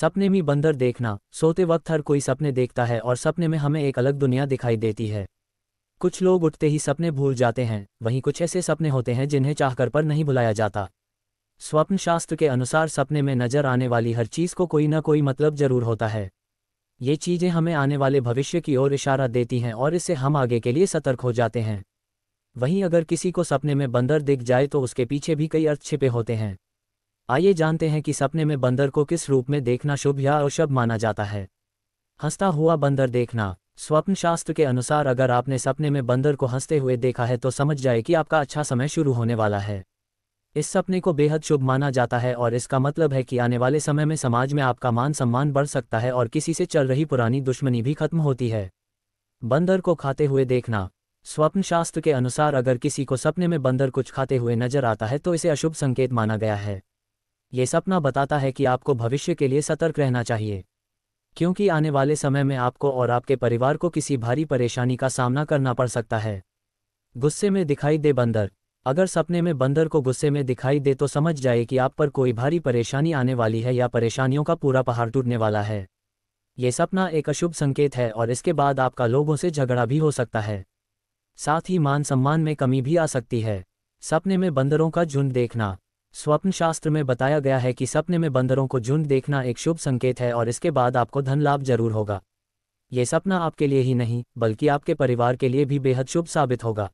सपने में बंदर देखना सोते वक्त हर कोई सपने देखता है और सपने में हमें एक अलग दुनिया दिखाई देती है कुछ लोग उठते ही सपने भूल जाते हैं वहीं कुछ ऐसे सपने होते हैं जिन्हें चाहकर पर नहीं भुलाया जाता स्वप्न शास्त्र के अनुसार सपने में नजर आने वाली हर चीज को कोई ना कोई मतलब जरूर होता है ये चीजें हमें आने वाले भविष्य की ओर इशारा देती हैं और इससे हम आगे के लिए सतर्क हो जाते हैं वहीं अगर किसी को सपने में बंदर दिख जाए तो उसके पीछे भी कई अर्थ छिपे होते हैं आइए जानते हैं कि सपने में बंदर को किस रूप में देखना शुभ या अशुभ माना जाता है हंसता हुआ बंदर देखना स्वप्न शास्त्र के अनुसार अगर आपने सपने में बंदर को हंसते हुए देखा है तो समझ जाए कि आपका अच्छा समय शुरू होने वाला है इस सपने को बेहद शुभ माना जाता है और इसका मतलब है कि आने वाले समय में समाज में आपका मान सम्मान बढ़ सकता है और किसी से चल रही पुरानी दुश्मनी भी खत्म होती है बंदर को खाते हुए देखना स्वप्न शास्त्र के अनुसार अगर किसी को सपने में बंदर कुछ खाते हुए नजर आता है तो इसे अशुभ संकेत माना गया है ये सपना बताता है कि आपको भविष्य के लिए सतर्क रहना चाहिए क्योंकि आने वाले समय में आपको और आपके परिवार को किसी भारी परेशानी का सामना करना पड़ सकता है गुस्से में दिखाई दे बंदर अगर सपने में बंदर को गुस्से में दिखाई दे तो समझ जाए कि आप पर कोई भारी परेशानी आने वाली है या परेशानियों का पूरा पहाड़ टूटने वाला है ये सपना एक अशुभ संकेत है और इसके बाद आपका लोगों से झगड़ा भी हो सकता है साथ ही मान सम्मान में कमी भी आ सकती है सपने में बंदरों का झुंड देखना स्वप्न शास्त्र में बताया गया है कि सपने में बंदरों को झुंड देखना एक शुभ संकेत है और इसके बाद आपको धन लाभ जरूर होगा ये सपना आपके लिए ही नहीं बल्कि आपके परिवार के लिए भी बेहद शुभ साबित होगा